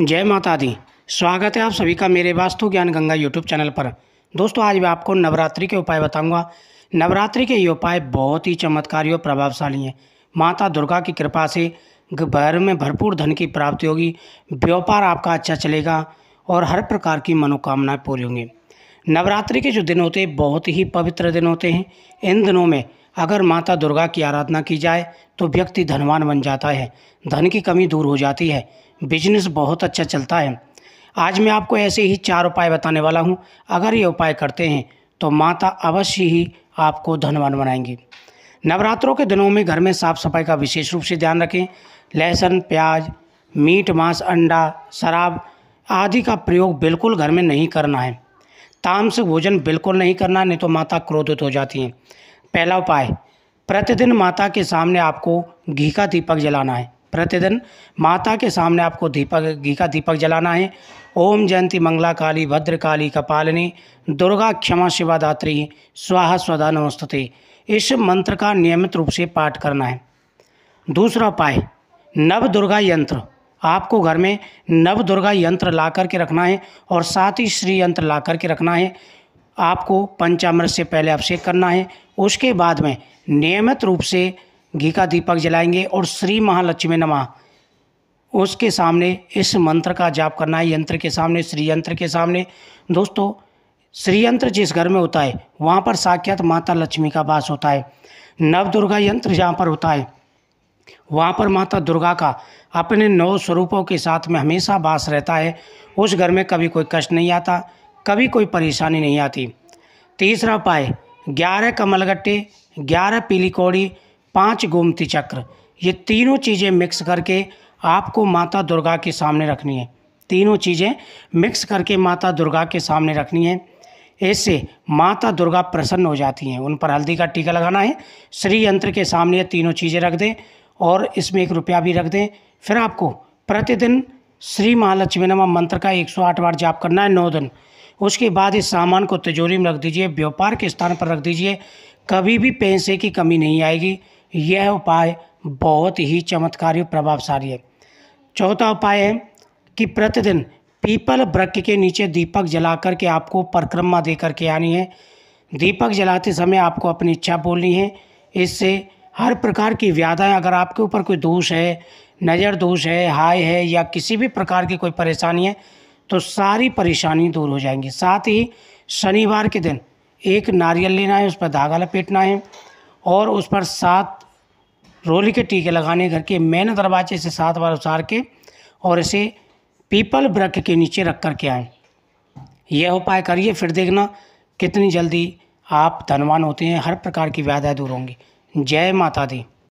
जय माता दी स्वागत है आप सभी का मेरे वास्तु ज्ञान गंगा यूट्यूब चैनल पर दोस्तों आज मैं आपको नवरात्रि के उपाय बताऊंगा नवरात्रि के ये उपाय बहुत ही चमत्कारी और प्रभावशाली हैं माता दुर्गा की कृपा से घर में भरपूर धन की प्राप्ति होगी व्यापार आपका अच्छा चलेगा और हर प्रकार की मनोकामनाएँ पूरी होंगी नवरात्रि के जो दिन होते हैं बहुत ही पवित्र दिन होते हैं इन दिनों में अगर माता दुर्गा की आराधना की जाए तो व्यक्ति धनवान बन जाता है धन की कमी दूर हो जाती है बिजनेस बहुत अच्छा चलता है आज मैं आपको ऐसे ही चार उपाय बताने वाला हूँ अगर ये उपाय करते हैं तो माता अवश्य ही आपको धनवान बनाएंगी नवरात्रों के दिनों में घर में साफ सफाई का विशेष रूप से ध्यान रखें लहसुन प्याज मीट मांस अंडा शराब आदि का प्रयोग बिल्कुल घर में नहीं करना है तामसिक भोजन बिल्कुल नहीं करना नहीं तो माता क्रोधित हो जाती हैं पहला उपाय प्रतिदिन माता के सामने आपको घी का दीपक जलाना है प्रतिदिन माता के सामने आपको दीपक घी का दीपक जलाना है ओम जयंती मंगला काली भद्र काली कपालिनी दुर्गा क्षमा शिवादात्री स्वाहा स्वदा नमस्ते इस मंत्र का नियमित रूप से पाठ करना है दूसरा उपाय नव दुर्गा यंत्र आपको घर में नव दुर्गा यंत्र ला करके रखना है और साथ ही श्री यंत्र ला करके रखना है आपको पंचामृत से पहले अभिषेक करना है उसके बाद में नियमित रूप से घी का दीपक जलाएंगे और श्री महालक्ष्मी नमः उसके सामने इस मंत्र का जाप करना है यंत्र के सामने श्री यंत्र के सामने दोस्तों श्री यंत्र जिस घर में होता है वहाँ पर साक्षात माता लक्ष्मी का वास होता है नव दुर्गा यंत्र जहाँ पर होता है वहाँ पर माता दुर्गा का अपने नौ स्वरूपों के साथ में हमेशा वास रहता है उस घर में कभी कोई कष्ट नहीं आता कभी कोई परेशानी नहीं आती तीसरा उपाय ग्यारह कमलगट्टे ग्यारह पीली कौड़ी पाँच गोमती चक्र ये तीनों चीज़ें मिक्स करके आपको माता दुर्गा के सामने रखनी है तीनों चीज़ें मिक्स करके माता दुर्गा के सामने रखनी है इससे माता दुर्गा प्रसन्न हो जाती हैं उन पर हल्दी का टीका लगाना है श्री यंत्र के सामने ये तीनों चीज़ें रख दें और इसमें एक रुपया भी रख दें फिर आपको प्रतिदिन श्री महालक्ष्मी नमा मंत्र का 108 बार जाप करना है नौ दिन उसके बाद इस सामान को तिजोरी में रख दीजिए व्यापार के स्थान पर रख दीजिए कभी भी पैसे की कमी नहीं आएगी यह उपाय बहुत ही चमत्कारी और प्रभावशाली है चौथा उपाय है कि प्रतिदिन पीपल वृक्ष के नीचे दीपक जला करके आपको परिक्रमा दे करके आनी है दीपक जलाते समय आपको अपनी इच्छा बोलनी है इससे हर प्रकार की व्याधाएँ अगर आपके ऊपर कोई दोष है नज़र दोष है हाय है या किसी भी प्रकार की कोई परेशानी है तो सारी परेशानी दूर हो जाएंगी साथ ही शनिवार के दिन एक नारियल लेना है उस पर धागा लपेटना है और उस पर सात रोली के टीके लगाने घर के मेन दरवाजे से सात बार उतार के और इसे पीपल वृक्ष के नीचे रख कर के आएँ यह उपाय करिए फिर देखना कितनी जल्दी आप धनवान होते हैं हर प्रकार की व्याधाएँ दूर होंगी जय माता दी